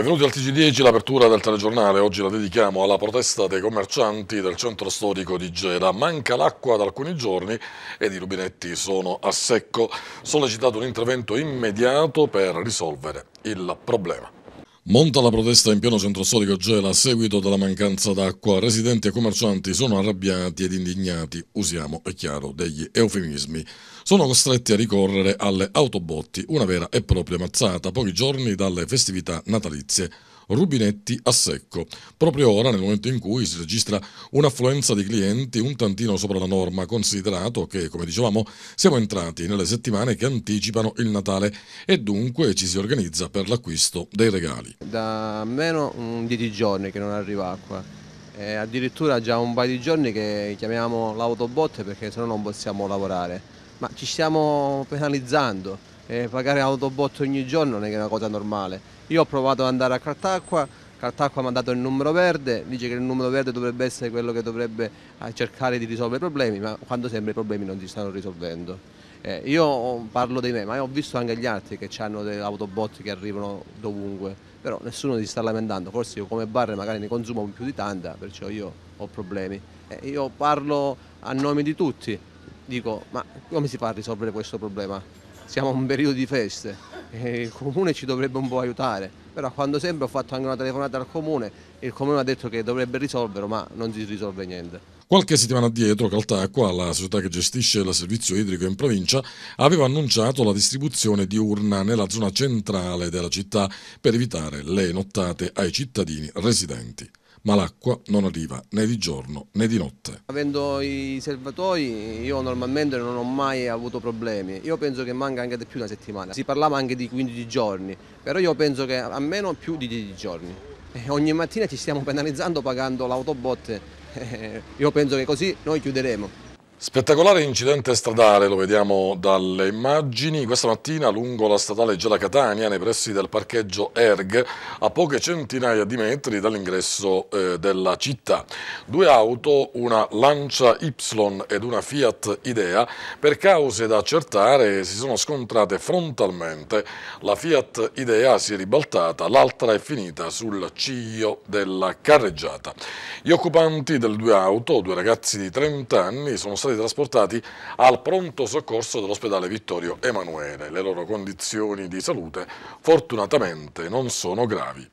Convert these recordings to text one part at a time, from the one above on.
Benvenuti al TG10, l'apertura del telegiornale. Oggi la dedichiamo alla protesta dei commercianti del centro storico di Gela. Manca l'acqua da alcuni giorni ed i rubinetti sono a secco. Sollecitato un intervento immediato per risolvere il problema. Monta la protesta in pieno centro storico Gela a seguito della mancanza d'acqua. Residenti e commercianti sono arrabbiati ed indignati, usiamo, è chiaro, degli eufemismi. Sono costretti a ricorrere alle autobotti, una vera e propria mazzata, pochi giorni dalle festività natalizie rubinetti a secco, proprio ora nel momento in cui si registra un'affluenza di clienti un tantino sopra la norma, considerato che, come dicevamo, siamo entrati nelle settimane che anticipano il Natale e dunque ci si organizza per l'acquisto dei regali. Da meno un 10 giorni che non arriva acqua. E addirittura già un paio di giorni che chiamiamo l'autobot perché se no non possiamo lavorare, ma ci stiamo penalizzando eh, pagare autobot ogni giorno non è una cosa normale. Io ho provato ad andare a Cartacqua, Cartacqua mi ha dato il numero verde, dice che il numero verde dovrebbe essere quello che dovrebbe eh, cercare di risolvere i problemi, ma quando sembra i problemi non si stanno risolvendo. Eh, io parlo di me, ma ho visto anche gli altri che hanno delle autobot che arrivano dovunque, però nessuno si sta lamentando, forse io come barre magari ne consumo più di tanta, perciò io ho problemi. Eh, io parlo a nome di tutti, dico ma come si fa a risolvere questo problema? siamo in un periodo di feste e il comune ci dovrebbe un po' aiutare, però quando sembra ho fatto anche una telefonata al comune e il comune ha detto che dovrebbe risolverlo, ma non si risolve niente. Qualche settimana addietro Caltacqua, la società che gestisce il servizio idrico in provincia, aveva annunciato la distribuzione diurna nella zona centrale della città per evitare le nottate ai cittadini residenti ma l'acqua non arriva né di giorno né di notte. Avendo i serbatoi io normalmente non ho mai avuto problemi, io penso che manca anche di più una settimana, si parlava anche di 15 giorni, però io penso che almeno più di 10 giorni. E eh, ogni mattina ci stiamo penalizzando pagando l'autobotte, eh, eh, io penso che così noi chiuderemo. Spettacolare incidente stradale, lo vediamo dalle immagini, questa mattina lungo la statale Gela Catania, nei pressi del parcheggio ERG, a poche centinaia di metri dall'ingresso eh, della città. Due auto, una Lancia Y ed una Fiat Idea, per cause da accertare si sono scontrate frontalmente. La Fiat Idea si è ribaltata, l'altra è finita sul ciglio della carreggiata. Gli occupanti delle due auto, due ragazzi di 30 anni, sono stati stati trasportati al pronto soccorso dell'ospedale Vittorio Emanuele. Le loro condizioni di salute fortunatamente non sono gravi.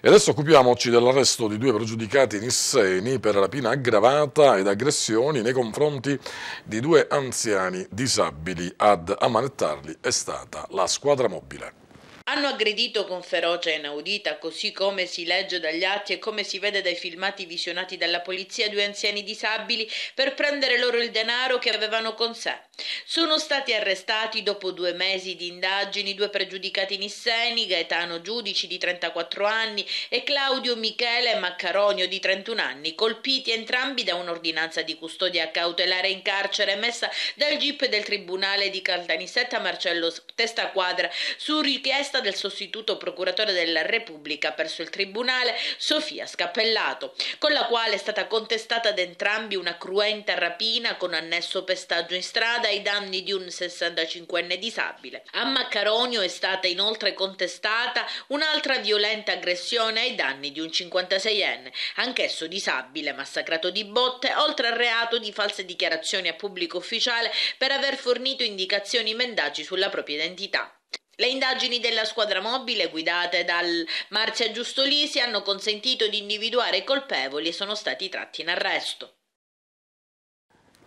E adesso occupiamoci dell'arresto di due pregiudicati nisseni per rapina aggravata ed aggressioni nei confronti di due anziani disabili. Ad ammanettarli è stata la squadra mobile. Hanno aggredito con ferocia inaudita, così come si legge dagli atti e come si vede dai filmati visionati dalla polizia, due anziani disabili per prendere loro il denaro che avevano con sé. Sono stati arrestati dopo due mesi di indagini due pregiudicati nisseni, Gaetano Giudici di 34 anni e Claudio Michele Maccaronio di 31 anni, colpiti entrambi da un'ordinanza di custodia cautelare in carcere emessa dal GIP del Tribunale di Caltanissetta Marcello Testaquadra su richiesta inchiesta del sostituto procuratore della Repubblica presso il Tribunale Sofia Scappellato, con la quale è stata contestata ad entrambi una cruenta rapina con annesso pestaggio in strada ai danni di un 65enne disabile. A Maccaronio è stata inoltre contestata un'altra violenta aggressione ai danni di un 56enne, anch'esso disabile, massacrato di botte, oltre al reato di false dichiarazioni a pubblico ufficiale per aver fornito indicazioni mendaci sulla propria identità. Le indagini della squadra mobile guidate dal Marzia Giustolisi hanno consentito di individuare i colpevoli e sono stati tratti in arresto.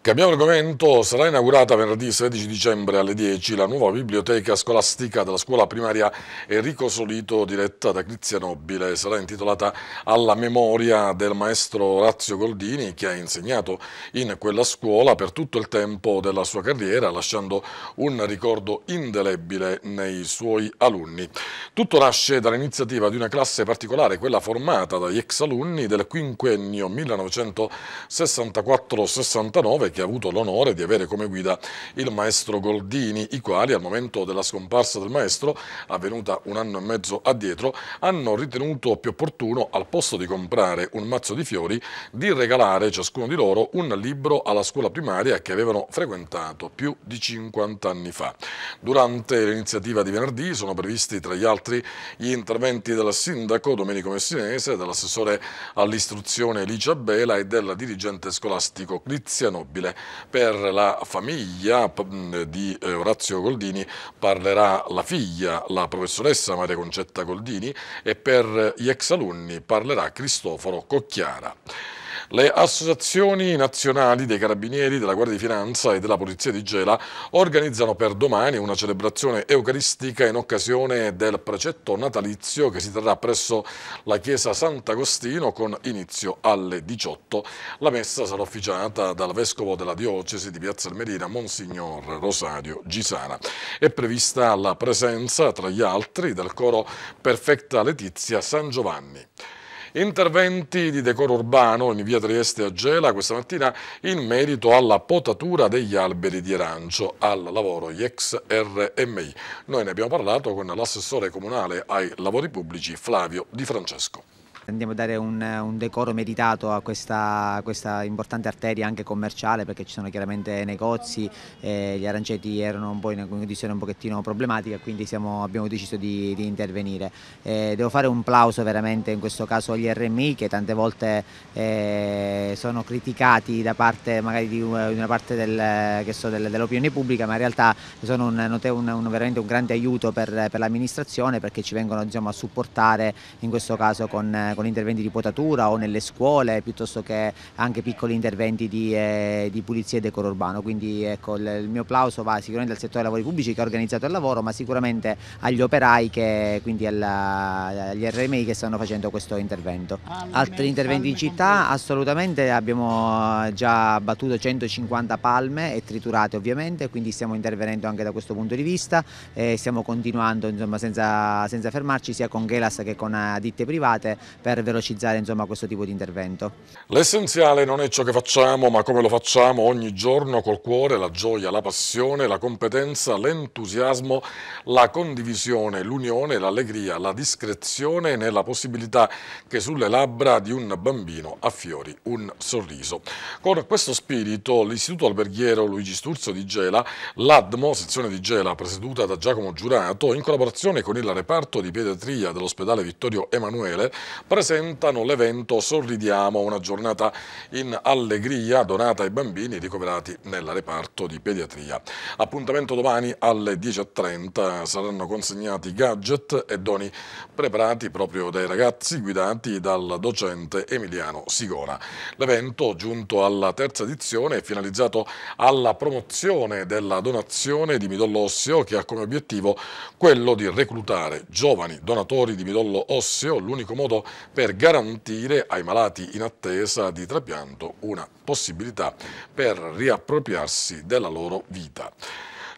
Cambiamo argomento, sarà inaugurata venerdì 16 dicembre alle 10 la nuova biblioteca scolastica della scuola primaria Enrico Solito diretta da Crizia Nobile. Sarà intitolata alla memoria del maestro Orazio Goldini che ha insegnato in quella scuola per tutto il tempo della sua carriera lasciando un ricordo indelebile nei suoi alunni. Tutto nasce dall'iniziativa di una classe particolare, quella formata dagli ex alunni del quinquennio 1964-69 che ha avuto l'onore di avere come guida il maestro Goldini, i quali al momento della scomparsa del maestro, avvenuta un anno e mezzo addietro, hanno ritenuto più opportuno, al posto di comprare un mazzo di fiori, di regalare ciascuno di loro un libro alla scuola primaria che avevano frequentato più di 50 anni fa. Durante l'iniziativa di venerdì sono previsti tra gli altri gli interventi del sindaco Domenico Messinese, dell'assessore all'istruzione Licia Bela e del dirigente scolastico Criziano B possibile per la famiglia mm, di eh, Orazio Goldini parlerà la figlia, la professoressa Maria Concetta Goldini e per eh, gli ex alunni parlerà Cristoforo Cocchiara. Le associazioni nazionali dei carabinieri, della Guardia di Finanza e della Polizia di Gela organizzano per domani una celebrazione eucaristica in occasione del precetto natalizio che si terrà presso la chiesa Sant'Agostino con inizio alle 18. La messa sarà officiata dal vescovo della diocesi di Piazza Almerina, Monsignor Rosario Gisana. È prevista la presenza, tra gli altri, del coro Perfetta Letizia San Giovanni. Interventi di decoro urbano in via Trieste a Gela questa mattina in merito alla potatura degli alberi di arancio al lavoro gli ex RMI. Noi ne abbiamo parlato con l'assessore comunale ai lavori pubblici Flavio Di Francesco. Andiamo a dare un, un decoro meritato a questa, questa, importante arteria anche commerciale perché ci sono chiaramente negozi, eh, gli aranceti erano un po' in condizione un pochettino problematica quindi siamo, abbiamo deciso di, di intervenire. Eh, devo fare un plauso veramente in questo caso agli RMI che tante volte eh, sono criticati da parte magari di eh, una parte del, so, dell'opinione pubblica ma in realtà sono un, un, un veramente un grande aiuto per, per l'amministrazione perché ci vengono insomma, a supportare in questo caso con con interventi di potatura o nelle scuole piuttosto che anche piccoli interventi di, eh, di pulizia e decoro urbano. Quindi ecco, il mio applauso va sicuramente al settore dei lavori pubblici che ha organizzato il lavoro ma sicuramente agli operai che, quindi alla, agli RMI che stanno facendo questo intervento. Altri interventi in città assolutamente abbiamo eh, già battuto 150 palme e triturate ovviamente quindi stiamo intervenendo anche da questo punto di vista e stiamo continuando insomma, senza, senza fermarci sia con Gelas che con eh, ditte private per velocizzare insomma, questo tipo di intervento. L'essenziale non è ciò che facciamo ma come lo facciamo ogni giorno col cuore, la gioia, la passione, la competenza, l'entusiasmo, la condivisione, l'unione, l'allegria, la discrezione e nella possibilità che sulle labbra di un bambino affiori un sorriso. Con questo spirito l'Istituto Alberghiero Luigi Sturzo di Gela, l'ADMO, sezione di Gela, presieduta da Giacomo Giurato, in collaborazione con il reparto di pediatria dell'ospedale Vittorio Emanuele, presentano l'evento Sorridiamo, una giornata in allegria donata ai bambini ricoverati nel reparto di pediatria. Appuntamento domani alle 10.30 saranno consegnati gadget e doni preparati proprio dai ragazzi guidati dal docente Emiliano Sigora. L'evento, giunto alla terza edizione, è finalizzato alla promozione della donazione di midollo osseo che ha come obiettivo quello di reclutare giovani donatori di midollo osseo, l'unico modo per garantire ai malati in attesa di trapianto una possibilità per riappropriarsi della loro vita.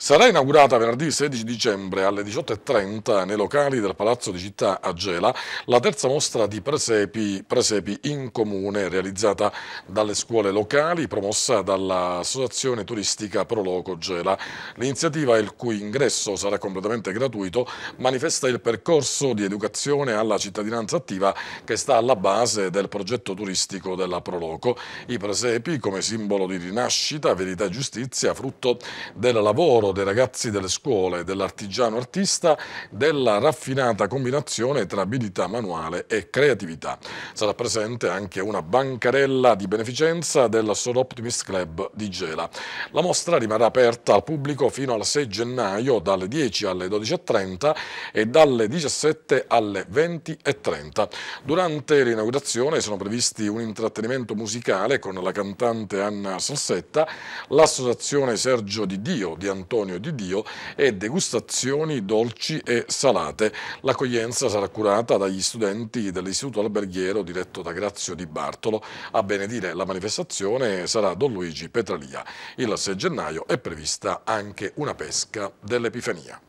Sarà inaugurata venerdì 16 dicembre alle 18.30 nei locali del Palazzo di Città a Gela la terza mostra di presepi, presepi in comune realizzata dalle scuole locali promossa dall'associazione turistica Proloco Gela. L'iniziativa, il cui ingresso sarà completamente gratuito, manifesta il percorso di educazione alla cittadinanza attiva che sta alla base del progetto turistico della Proloco. I presepi come simbolo di rinascita, verità e giustizia, frutto del lavoro lavoro dei ragazzi delle scuole dell'artigiano artista della raffinata combinazione tra abilità manuale e creatività. Sarà presente anche una bancarella di beneficenza del Sor Optimist Club di Gela. La mostra rimarrà aperta al pubblico fino al 6 gennaio dalle 10 alle 12.30 e dalle 17 alle 20.30. Durante l'inaugurazione sono previsti un intrattenimento musicale con la cantante Anna Salsetta, l'associazione Sergio Di Dio di Antonio Antonio di Dio e degustazioni dolci e salate. L'accoglienza sarà curata dagli studenti dell'Istituto Alberghiero diretto da Grazio Di Bartolo. A benedire la manifestazione sarà Don Luigi Petralia. Il 6 gennaio è prevista anche una pesca dell'Epifania.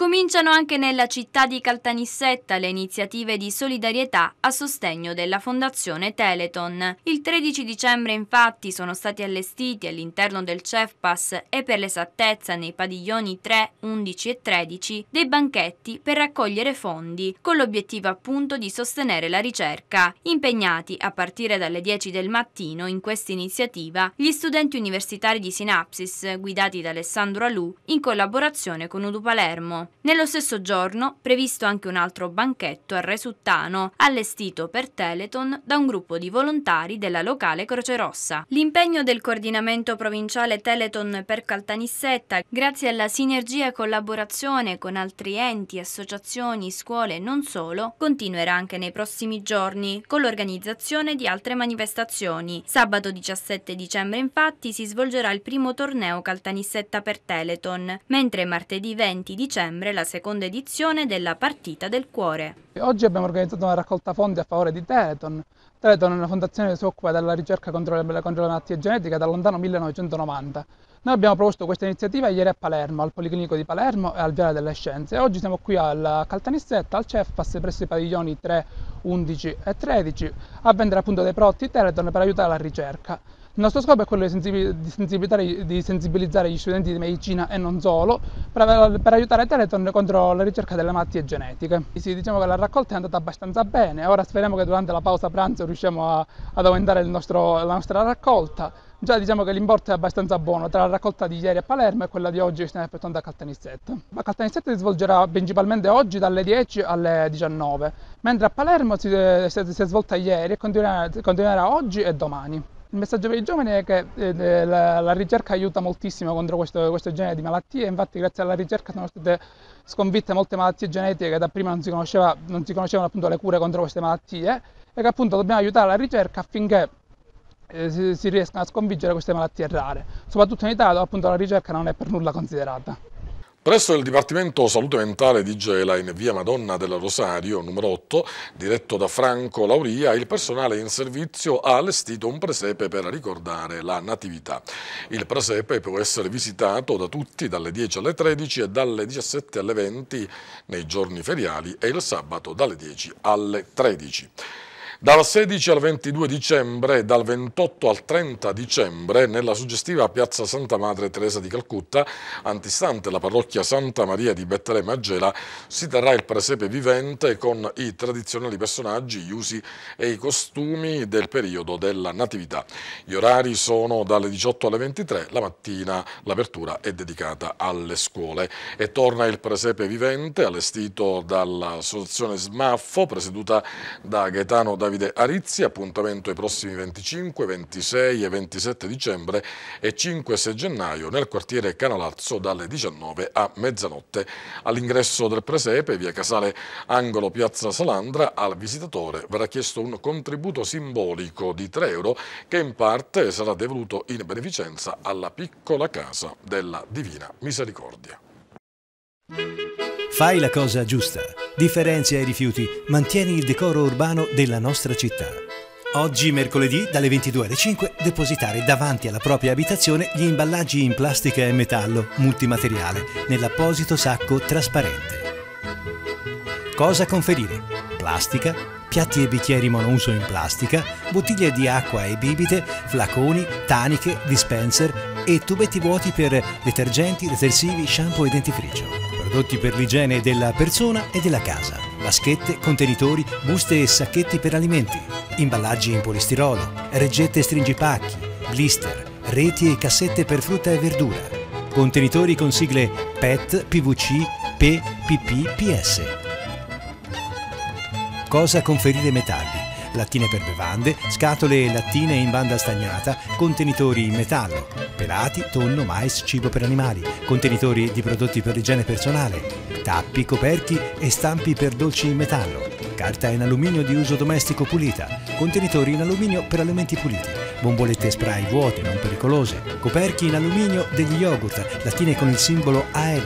Cominciano anche nella città di Caltanissetta le iniziative di solidarietà a sostegno della Fondazione Teleton. Il 13 dicembre infatti sono stati allestiti all'interno del CEFPAS e per l'esattezza nei padiglioni 3, 11 e 13 dei banchetti per raccogliere fondi con l'obiettivo appunto di sostenere la ricerca. Impegnati a partire dalle 10 del mattino in questa iniziativa gli studenti universitari di Sinapsis guidati da Alessandro Alù in collaborazione con Udu Palermo. Nello stesso giorno, previsto anche un altro banchetto a Resuttano, allestito per Teleton da un gruppo di volontari della locale Croce Rossa. L'impegno del coordinamento provinciale Teleton per Caltanissetta, grazie alla sinergia e collaborazione con altri enti, associazioni, scuole e non solo, continuerà anche nei prossimi giorni con l'organizzazione di altre manifestazioni. Sabato 17 dicembre infatti si svolgerà il primo torneo Caltanissetta per Teleton, mentre martedì 20 dicembre settembre la seconda edizione della Partita del Cuore. Oggi abbiamo organizzato una raccolta fondi a favore di Teleton. Teleton è una fondazione che si occupa della ricerca contro le, contro le malattie genetiche da lontano 1990. Noi abbiamo proposto questa iniziativa ieri a Palermo, al Policlinico di Palermo e al Viale delle Scienze. Oggi siamo qui al Caltanissetta, al CEFAS, presso i padiglioni 3, 11 e 13, a vendere appunto dei prodotti Teleton per aiutare la ricerca. Il nostro scopo è quello di sensibilizzare, di sensibilizzare gli studenti di medicina e non solo per, per aiutare Teleton contro la ricerca delle malattie genetiche. Sì, diciamo che la raccolta è andata abbastanza bene, ora speriamo che durante la pausa pranzo riusciamo a, ad aumentare nostro, la nostra raccolta. Già diciamo che l'importo è abbastanza buono tra la raccolta di ieri a Palermo e quella di oggi che stiamo aspettando a Caltanissette. La Caltanissette si svolgerà principalmente oggi dalle 10 alle 19, mentre a Palermo si, eh, si è svolta ieri e continuerà, continuerà oggi e domani. Il messaggio per i giovani è che eh, eh, la, la, ricerca aiuta moltissimo contro questo, questo, genere di malattie, infatti grazie alla ricerca sono state sconfitte molte malattie genetiche che da prima non si, non si conoscevano appunto le cure contro queste malattie e che appunto dobbiamo aiutare la ricerca affinché eh, si, si riescano a sconfiggere queste malattie rare. Soprattutto in Italia dove appunto la ricerca non è per nulla considerata. Presso il Dipartimento Salute Mentale di Gela, in via Madonna del Rosario, numero 8, diretto da Franco Lauria, il personale in servizio ha allestito un presepe per ricordare la Natività. Il presepe può essere visitato da tutti dalle 10 alle 13 e dalle 17 alle 20 nei giorni feriali e il sabato dalle 10 alle 13. Dal 16 al 22 dicembre e dal 28 al 30 dicembre nella suggestiva piazza Santa Madre Teresa di Calcutta, antistante la parrocchia Santa Maria di Bettelemme a Gela, si terrà il presepe vivente con i tradizionali personaggi, gli usi e i costumi del periodo della Natività. Gli orari sono dalle 18 alle 23, la mattina l'apertura è dedicata alle scuole e torna il presepe vivente allestito dall'associazione SMAFFO, presieduta da Gaetano Davide Davide Arizzi, appuntamento ai prossimi 25, 26 e 27 dicembre e 5 e 6 gennaio nel quartiere Canalazzo dalle 19 a mezzanotte. All'ingresso del presepe, via Casale Angolo Piazza Salandra, al visitatore verrà chiesto un contributo simbolico di 3 euro che in parte sarà devoluto in beneficenza alla piccola casa della Divina Misericordia. Fai la cosa giusta Differenzia i rifiuti, mantieni il decoro urbano della nostra città. Oggi mercoledì dalle 22 alle 5 depositare davanti alla propria abitazione gli imballaggi in plastica e metallo multimateriale nell'apposito sacco trasparente. Cosa conferire? Plastica, piatti e bicchieri monouso in plastica, bottiglie di acqua e bibite, flaconi, taniche, dispenser e tubetti vuoti per detergenti, detersivi, shampoo e dentifricio prodotti per l'igiene della persona e della casa. Vaschette, contenitori, buste e sacchetti per alimenti, imballaggi in polistirolo, reggette e stringipacchi, blister, reti e cassette per frutta e verdura, contenitori con sigle PET, PVC, P, PP, PS. Cosa conferire metalli? Lattine per bevande, scatole e lattine in banda stagnata, contenitori in metallo, pelati, tonno, mais, cibo per animali, contenitori di prodotti per l'igiene personale, tappi, coperchi e stampi per dolci in metallo, carta in alluminio di uso domestico pulita, contenitori in alluminio per alimenti puliti, bombolette spray vuote non pericolose, coperchi in alluminio degli yogurt, lattine con il simbolo AL.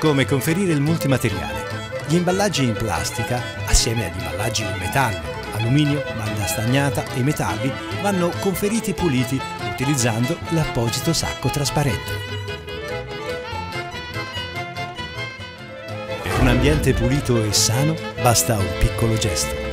Come conferire il multimateriale? Gli imballaggi in plastica, assieme agli imballaggi in metallo, alluminio, banda stagnata e metalli, vanno conferiti puliti utilizzando l'apposito sacco trasparente. Per un ambiente pulito e sano basta un piccolo gesto.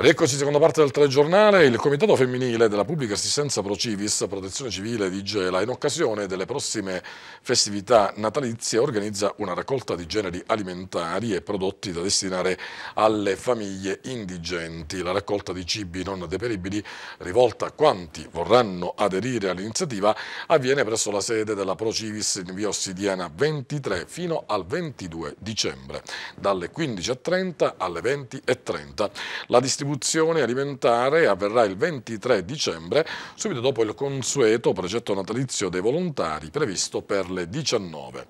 Rieccoci seconda parte del telegiornale, il Comitato Femminile della Pubblica Assistenza Pro Civis, Protezione Civile di Gela, in occasione delle prossime festività natalizie organizza una raccolta di generi alimentari e prodotti da destinare alle famiglie indigenti. La raccolta di cibi non deperibili, rivolta a quanti vorranno aderire all'iniziativa, avviene presso la sede della Pro Civis in via Ossidiana 23 fino al 22 dicembre, dalle 15.30 alle 20.30. La distribuzione distribuzione alimentare avverrà il 23 dicembre, subito dopo il consueto progetto natalizio dei volontari previsto per le 19.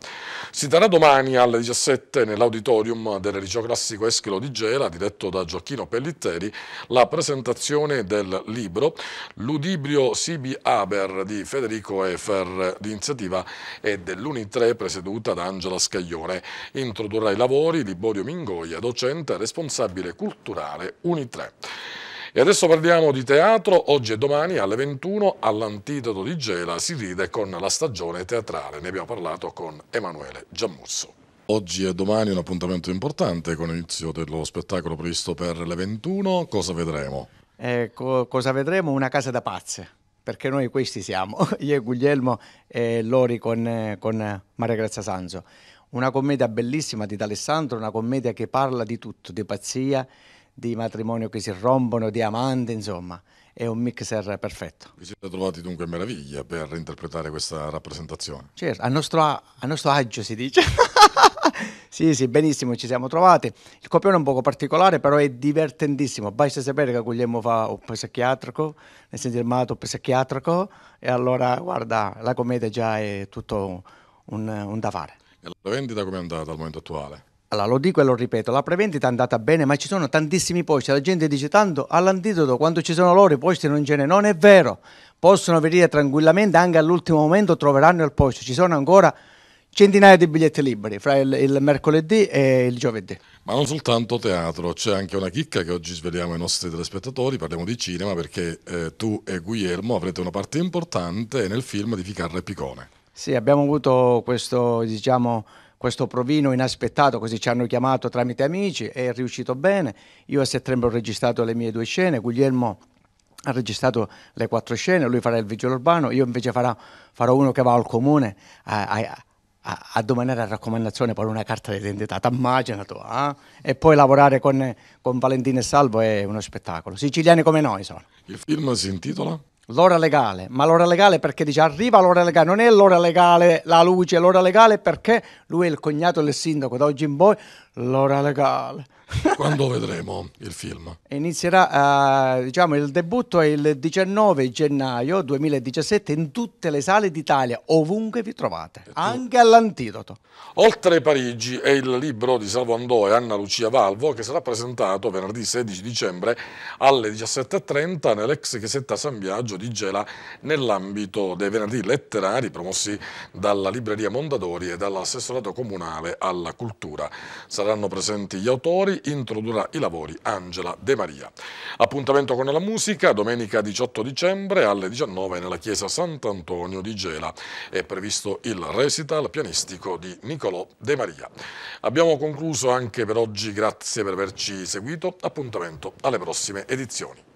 Si darà domani alle 17 nell'auditorium del Liceo Classico Eschilo di Gela, diretto da Gioacchino Pellitteri, la presentazione del libro Ludibrio Sibi Haber di Federico Efer, d'iniziativa e dell'Uni3 presieduta da Angela Scaglione. Introdurrà i lavori Liborio Mingoia, docente e responsabile culturale Uni3. E adesso parliamo di teatro, oggi e domani alle 21 all'Antidoto di Gela si ride con la stagione teatrale, ne abbiamo parlato con Emanuele Giammusso. Oggi e domani un appuntamento importante con l'inizio dello spettacolo previsto per le 21, cosa vedremo? Eh, co cosa vedremo? Una casa da pazze perché noi questi siamo, io e Guglielmo e Lori con, con Maria Grazia Sanzo. Una commedia bellissima di D'Alessandro, una commedia che parla di tutto, di pazzia, di matrimonio che si rompono, di amante, insomma, è un mixer perfetto. Vi siete trovati dunque in meraviglia per interpretare questa rappresentazione? Certo, a nostro, a nostro agio si dice. sì, sì, benissimo, ci siamo trovati. Il copione è un poco particolare, però è divertentissimo. Basta sapere che Guglielmo fa un psichiatrico, nel senso il malato psichiatrico, e allora, guarda, la commedia già è tutto un, un da fare. E la vendita com'è andata al momento attuale? Allora, lo dico e lo ripeto, la prevendita è andata bene, ma ci sono tantissimi posti, la gente dice tanto all'antidoto, quando ci sono loro i posti non ce ne sono. non è vero, possono venire tranquillamente, anche all'ultimo momento troveranno il posto, ci sono ancora centinaia di biglietti liberi fra il, il mercoledì e il giovedì. Ma non soltanto teatro, c'è anche una chicca che oggi sveliamo ai nostri telespettatori, parliamo di cinema perché eh, tu e Guglielmo avrete una parte importante nel film di Ficarra e Picone. Sì, abbiamo avuto questo, diciamo, questo provino inaspettato, così ci hanno chiamato tramite amici, è riuscito bene. Io a settembre ho registrato le mie due scene, Guglielmo ha registrato le quattro scene, lui farà il vigile urbano, io invece farò, farò uno che va al comune a, a, a, a domanare la raccomandazione per una carta d'identità, t'immagina tu, eh? e poi lavorare con, con Valentino e Salvo è uno spettacolo, siciliani come noi sono. Il film si intitola? l'ora legale, ma l'ora legale perché dice arriva l'ora legale, non è l'ora legale la luce, l'ora legale perché lui è il cognato del sindaco, da oggi in poi l'ora legale. quando vedremo il film. Inizierà, uh, diciamo, il debutto è il 19 gennaio 2017 in tutte le sale d'Italia, ovunque vi trovate, e anche all'Antidoto. Oltre Parigi è il libro di Salvo Andò e Anna Lucia Valvo che sarà presentato venerdì 16 dicembre alle 17.30 nell'ex chiesetta San Biagio di Gela nell'ambito dei venerdì letterari promossi dalla libreria Mondadori e dall'assessorato comunale alla cultura. Saranno presenti gli autori introdurrà i lavori Angela De Maria. Appuntamento con la musica domenica 18 dicembre alle 19 nella chiesa Sant'Antonio di Gela. È previsto il recital pianistico di Nicolò De Maria. Abbiamo concluso anche per oggi, grazie per averci seguito, appuntamento alle prossime edizioni.